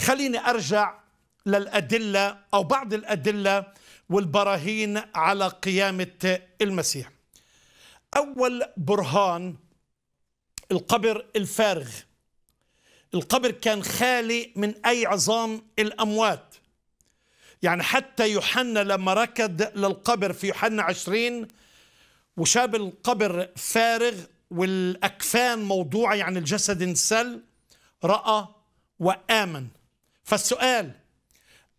خليني أرجع للأدلة أو بعض الأدلة والبراهين على قيامة المسيح أول برهان القبر الفارغ القبر كان خالي من أي عظام الأموات يعني حتى يوحنا لما ركض للقبر في يوحنا عشرين وشاب القبر فارغ والأكفان موضوعة يعني الجسد انسل رأى وآمن فالسؤال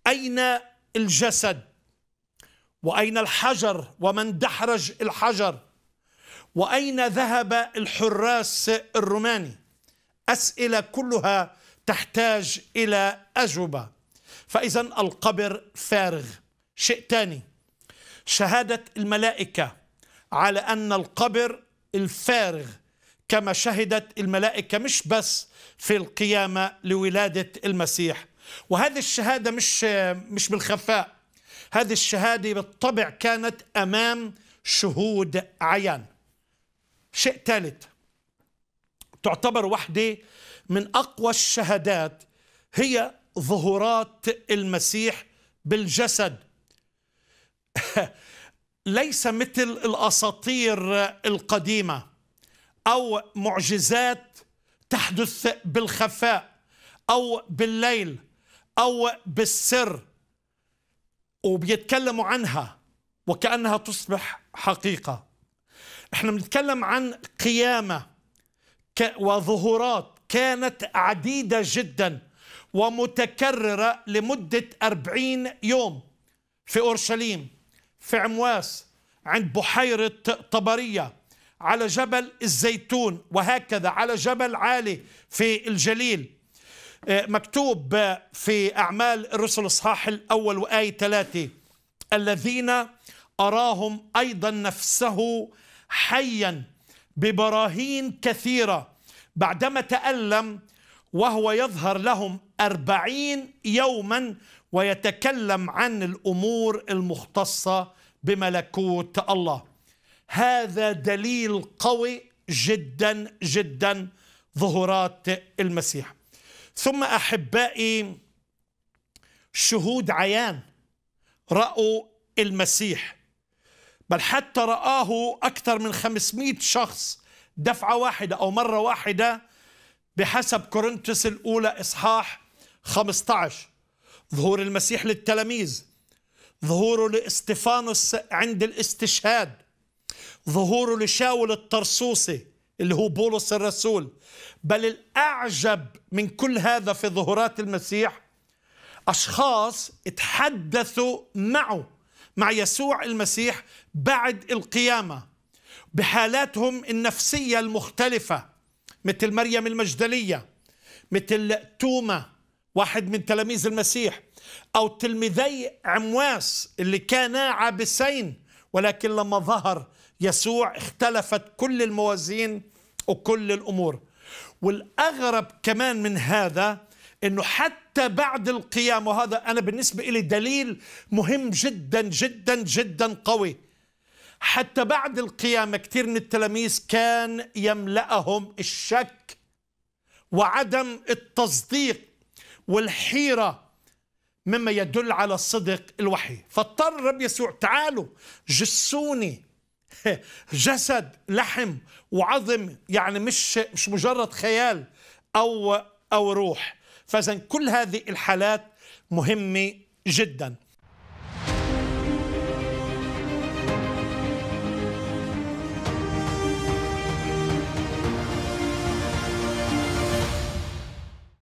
أين الجسد وأين الحجر ومن دحرج الحجر وأين ذهب الحراس الروماني أسئلة كلها تحتاج إلى أجوبة فإذا القبر فارغ شيء ثاني شهادة الملائكة على أن القبر الفارغ كما شهدت الملائكة مش بس في القيامة لولادة المسيح وهذه الشهادة مش مش بالخفاء هذه الشهادة بالطبع كانت أمام شهود عيان شيء ثالث تعتبر وحدة من أقوى الشهادات هي ظهورات المسيح بالجسد ليس مثل الأساطير القديمة أو معجزات تحدث بالخفاء أو بالليل أو بالسر وبيتكلموا عنها وكأنها تصبح حقيقة احنا بنتكلم عن قيامة وظهورات كانت عديدة جدا ومتكررة لمدة أربعين يوم في أورشليم في عمواس عند بحيرة طبرية على جبل الزيتون وهكذا على جبل عالي في الجليل آه، مكتوب في أعمال الرسل الصحاح الأول وآية ثلاثة الذين أراهم أيضا نفسه حيا ببراهين كثيرة بعدما تألم وهو يظهر لهم أربعين يوما ويتكلم عن الأمور المختصة بملكوت الله هذا دليل قوي جدا جدا ظهورات المسيح ثم احبائي شهود عيان راوا المسيح بل حتى رآه أكثر من 500 شخص دفعة واحدة أو مرة واحدة بحسب كورنثوس الأولى إصحاح 15 ظهور المسيح للتلاميذ ظهوره لاستفانوس عند الاستشهاد ظهوره لشاول الطرسوسي اللي هو بولس الرسول بل الأعجب من كل هذا في ظهورات المسيح أشخاص اتحدثوا معه مع يسوع المسيح بعد القيامة بحالاتهم النفسية المختلفة مثل مريم المجدلية مثل توما واحد من تلاميذ المسيح أو تلميذي عمواس اللي كانا عابسين ولكن لما ظهر يسوع اختلفت كل الموازين وكل الامور والاغرب كمان من هذا انه حتى بعد القيامه وهذا انا بالنسبه لي دليل مهم جدا جدا جدا قوي حتى بعد القيامه كثير من التلاميذ كان يملاهم الشك وعدم التصديق والحيره مما يدل على صدق الوحي فاضطر الرب يسوع تعالوا جسوني جسد لحم وعظم يعني مش مش مجرد خيال او او روح فاذا كل هذه الحالات مهمه جدا